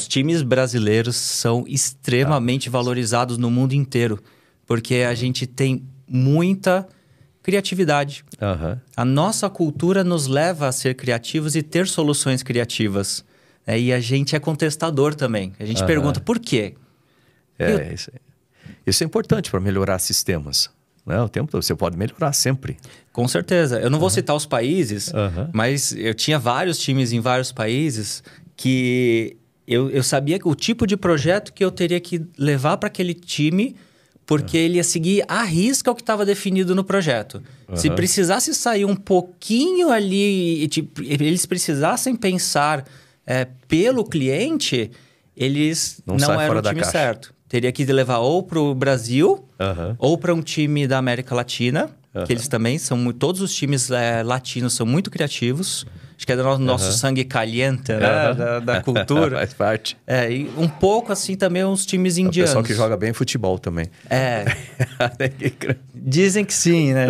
Os times brasileiros são extremamente tá. valorizados no mundo inteiro, porque a gente tem muita criatividade. Uhum. A nossa cultura nos leva a ser criativos e ter soluções criativas. É, e a gente é contestador também. A gente uhum. pergunta por quê. É, eu... isso, é, isso, é importante para melhorar sistemas. Né? O tempo todo, você pode melhorar sempre. Com certeza. Eu não vou citar os países, mas eu tinha vários times em vários países que eu, eu sabia que o tipo de projeto que eu teria que levar para aquele time, porque uhum. ele ia seguir à risca o que estava definido no projeto. Uhum. Se precisasse sair um pouquinho ali, tipo, eles precisassem pensar é, pelo cliente, eles não, não eram o time certo. Teria que levar ou para o Brasil, uhum. ou para um time da América Latina, que eles também são... Todos os times é, latinos são muito criativos. Acho que é do nosso, uhum. nosso sangue caliente, né? Da, da, cultura. Faz parte. É, e um pouco assim também uns times indianos. É o pessoal que joga bem futebol também. É. Dizem que sim, né?